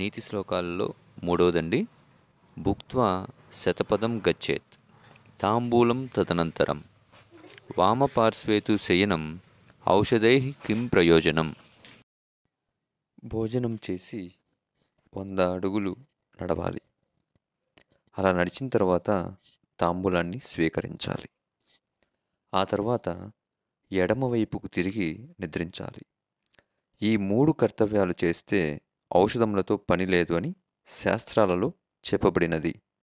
నీతి శ్లోకాలలో మూడవదండి భుక్వా శతపదం గచ్చేత్ తాంబూలం తదనంతరం వామపార్శ్వేతు శయనం ఔషధై కిం ప్రయోజనం భోజనం చేసి వంద అడుగులు నడవాలి అలా నడిచిన తర్వాత తాంబూలాన్ని స్వీకరించాలి ఆ తర్వాత ఎడమవైపుకు తిరిగి నిద్రించాలి ఈ మూడు కర్తవ్యాలు చేస్తే ఔషధములతో పని లేదు అని శాస్త్రాలలో చెప్పబడినది